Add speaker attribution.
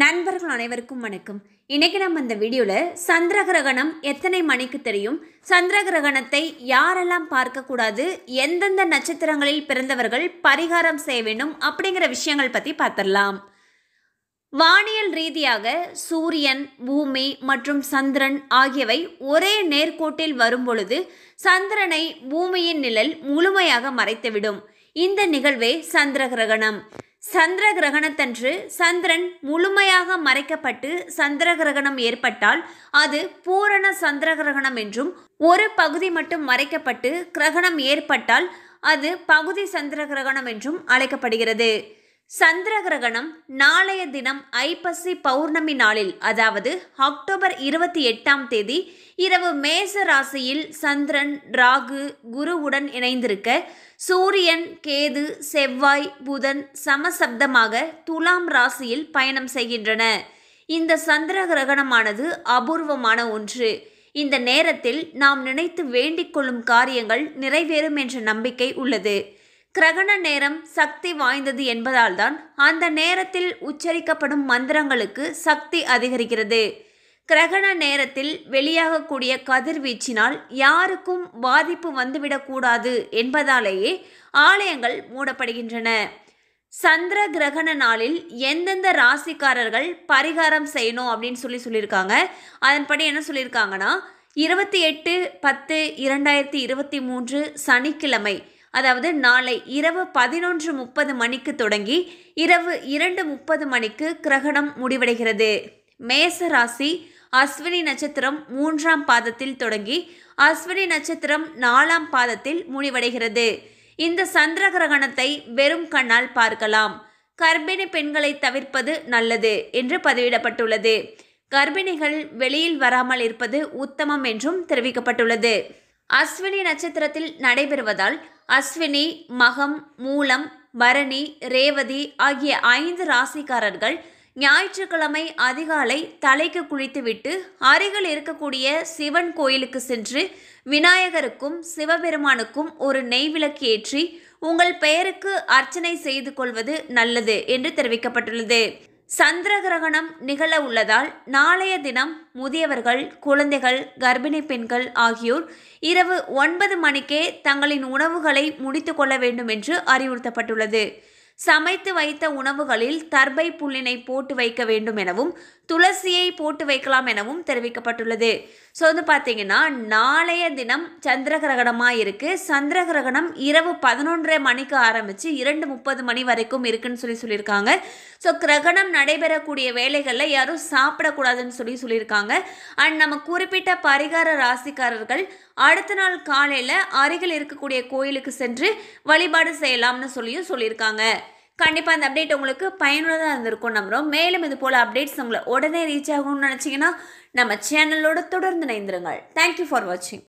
Speaker 1: நண்பர்கள் அனைவருக்கும் வணக்கம் இன்றைக்கி நம்ம இந்த வீடியோவில் சந்திர கிரகணம் எத்தனை மணிக்கு தெரியும் சந்திர கிரகணத்தை யாரெல்லாம் பார்க்கக்கூடாது எந்தெந்த நட்சத்திரங்களில் பிறந்தவர்கள் பரிகாரம் செய்ய வேண்டும் அப்படிங்கிற விஷயங்கள் பற்றி பார்த்துடலாம் வானியல் ரீதியாக சூரியன் பூமி மற்றும் சந்திரன் ஆகியவை ஒரே நேர்கோட்டில் வரும்பொழுது சந்திரனை பூமியின் நிழல் முழுமையாக மறைத்துவிடும் இந்த நிகழ்வே சந்திர கிரகணம் சந்திர கிரகணத்தன்று சந்திரன் முழுமையாக மறைக்கப்பட்டு சந்திர கிரகணம் ஏற்பட்டால் அது பூரண சந்திர கிரகணம் என்றும் ஒரு பகுதி மட்டும் மறைக்கப்பட்டு கிரகணம் ஏற்பட்டால் அது பகுதி சந்திர கிரகணம் என்றும் அழைக்கப்படுகிறது சந்திர கிரகணம் நாளைய தினம் ஐப்பசி பௌர்ணமி நாளில் அதாவது அக்டோபர் இருபத்தி எட்டாம் தேதி இரவு மேச ராசியில் சந்திரன் ராகு குருவுடன் இணைந்திருக்க சூரியன் கேது செவ்வாய் புதன் சமசப்தமாக துலாம் ராசியில் பயணம் செய்கின்றன இந்த சந்திர கிரகணமானது அபூர்வமான ஒன்று இந்த நேரத்தில் நாம் நினைத்து வேண்டிக் கொள்ளும் காரியங்கள் நிறைவேறும் என்ற நம்பிக்கை உள்ளது கிரகண நேரம் சக்தி வாய்ந்தது என்பதால்தான் அந்த நேரத்தில் உச்சரிக்கப்படும் மந்திரங்களுக்கு சக்தி அதிகரிக்கிறது கிரகண நேரத்தில் வெளியாகக்கூடிய கதிர்வீச்சினால் யாருக்கும் பாதிப்பு வந்துவிடக்கூடாது என்பதாலேயே ஆலயங்கள் மூடப்படுகின்றன சந்திர கிரகண நாளில் எந்தெந்த ராசிக்காரர்கள் பரிகாரம் செய்யணும் அப்படின்னு சொல்லி சொல்லியிருக்காங்க அதன்படி என்ன சொல்லியிருக்காங்கன்னா இருபத்தி எட்டு பத்து இரண்டாயிரத்தி இருபத்தி மூன்று சனிக்கிழமை அதாவது நாளை இரவு பதினொன்று முப்பது மணிக்கு தொடங்கி இரவு இரண்டு முப்பது மணிக்கு கிரகணம் முடிவடைகிறது மேச ராசி அஸ்வினி நட்சத்திரம் மூன்றாம் பாதத்தில் தொடங்கி அஸ்வினி நட்சத்திரம் நாலாம் பாதத்தில் முடிவடைகிறது இந்த சந்திர கிரகணத்தை வெறும் கண்ணால் பார்க்கலாம் கர்ப்பிணி பெண்களை தவிர்ப்பது நல்லது என்று பதிவிடப்பட்டுள்ளது கர்ப்பிணிகள் வெளியில் வராமல் இருப்பது உத்தமம் என்றும் தெரிவிக்கப்பட்டுள்ளது அஸ்வினி நட்சத்திரத்தில் நடைபெறுவதால் அஸ்வினி மகம் மூலம் பரணி ரேவதி ஆகிய ஐந்து ராசிக்காரர்கள் ஞாயிற்றுக்கிழமை அதிகாலை தலைக்கு குளித்துவிட்டு அருகில் இருக்கக்கூடிய சிவன் கோயிலுக்கு சென்று விநாயகருக்கும் சிவபெருமானுக்கும் ஒரு நெய் ஏற்றி உங்கள் பெயருக்கு அர்ச்சனை செய்து கொள்வது நல்லது என்று தெரிவிக்கப்பட்டுள்ளது சந்திர கிரகணம் நிகழ உள்ளதால் நாளைய தினம் முதியவர்கள் குழந்தைகள் கர்ப்பிணி பெண்கள் ஆகியோர் இரவு ஒன்பது மணிக்கே தங்களின் உணவுகளை முடித்துக்கொள்ள கொள்ள வேண்டும் என்று அறிவுறுத்தப்பட்டுள்ளது சமைத்து வைத்த உணவுகளில் தர்பை புல்லினை போட்டு வைக்க வேண்டும் எனவும் துளசியை போட்டு வைக்கலாம் எனவும் தெரிவிக்கப்பட்டுள்ளது ஸோ வந்து பார்த்தீங்கன்னா நாளைய தினம் சந்திர கிரகணமாக இருக்குது சந்திர கிரகணம் இரவு பதினொன்றரை மணிக்கு ஆரம்பித்து இரண்டு முப்பது மணி வரைக்கும் இருக்குன்னு சொல்லி சொல்லியிருக்காங்க ஸோ கிரகணம் நடைபெறக்கூடிய வேலைகளில் யாரும் சாப்பிடக்கூடாதுன்னு சொல்லி சொல்லியிருக்காங்க அண்ட் நம்ம குறிப்பிட்ட பரிகார ராசிக்காரர்கள் அடுத்த நாள் காலையில் அருகில் இருக்கக்கூடிய கோயிலுக்கு சென்று வழிபாடு செய்யலாம்னு சொல்லியும் சொல்லியிருக்காங்க கண்டிப்பாக அந்த அப்டேட் உங்களுக்கு பயனுள்ளதாக இருந்திருக்கும் நம்புகிறோம் மேலும் இது போல் அப்டேட்ஸ் உங்களை உடனே ரீச் ஆகும்னு நினச்சிங்கன்னா நம்ம சேனலோட தொடர்ந்து இணைந்திருங்கள் தேங்க்யூ ஃபார் வாட்சிங்